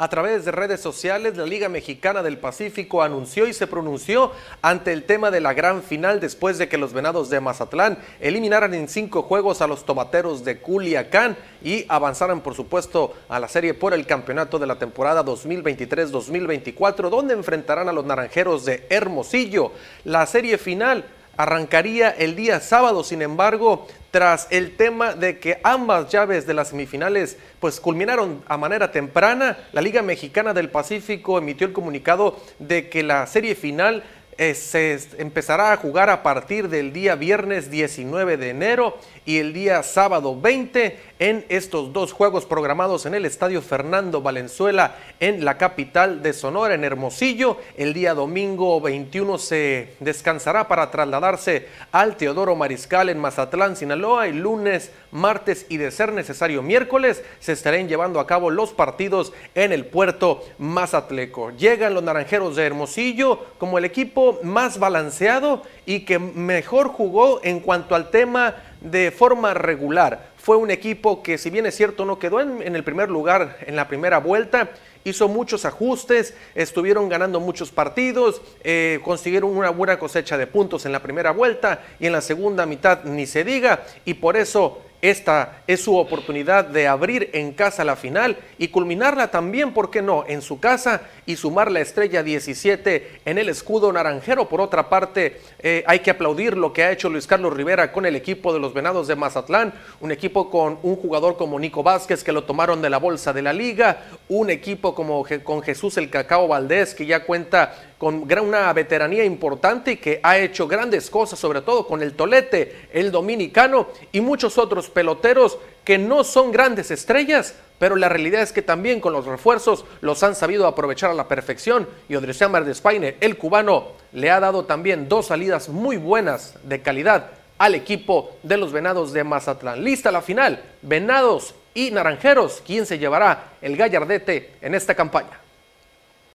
A través de redes sociales, la Liga Mexicana del Pacífico anunció y se pronunció ante el tema de la gran final después de que los Venados de Mazatlán eliminaran en cinco juegos a los Tomateros de Culiacán y avanzaran, por supuesto, a la serie por el campeonato de la temporada 2023-2024, donde enfrentarán a los Naranjeros de Hermosillo. La serie final arrancaría el día sábado, sin embargo, tras el tema de que ambas llaves de las semifinales pues culminaron a manera temprana, la Liga Mexicana del Pacífico emitió el comunicado de que la serie final eh, se empezará a jugar a partir del día viernes 19 de enero y el día sábado 20 en estos dos juegos programados en el Estadio Fernando Valenzuela en la capital de Sonora, en Hermosillo. El día domingo 21 se descansará para trasladarse al Teodoro Mariscal en Mazatlán, Sinaloa. Y lunes, martes y de ser necesario miércoles se estarán llevando a cabo los partidos en el puerto Mazatleco. Llegan los Naranjeros de Hermosillo como el equipo más balanceado y que mejor jugó en cuanto al tema de forma regular. Fue un equipo que, si bien es cierto, no quedó en, el primer lugar en la primera vuelta, hizo muchos ajustes, estuvieron ganando muchos partidos, eh, consiguieron una buena cosecha de puntos en la primera vuelta y en la segunda mitad ni se diga, y por eso esta es su oportunidad de abrir en casa la final y culminarla también, ¿por qué no?, en su casa y sumar la estrella 17 en el escudo naranjero. Por otra parte, eh, hay que aplaudir lo que ha hecho Luis Carlos Rivera con el equipo de los Venados de Mazatlán, un equipo con un jugador como Nico Vázquez que lo tomaron de la bolsa de la liga, un equipo como con Jesús el Cacao Valdés que ya cuenta con una veteranía importante y que ha hecho grandes cosas, sobre todo con el Tolete, el dominicano y muchos otros peloteros que no son grandes estrellas, pero la realidad es que también con los refuerzos los han sabido aprovechar a la perfección y de España, el cubano, le ha dado también dos salidas muy buenas de calidad al equipo de los Venados de Mazatlán. Lista la final, Venados y Naranjeros, ¿quién se llevará el gallardete en esta campaña?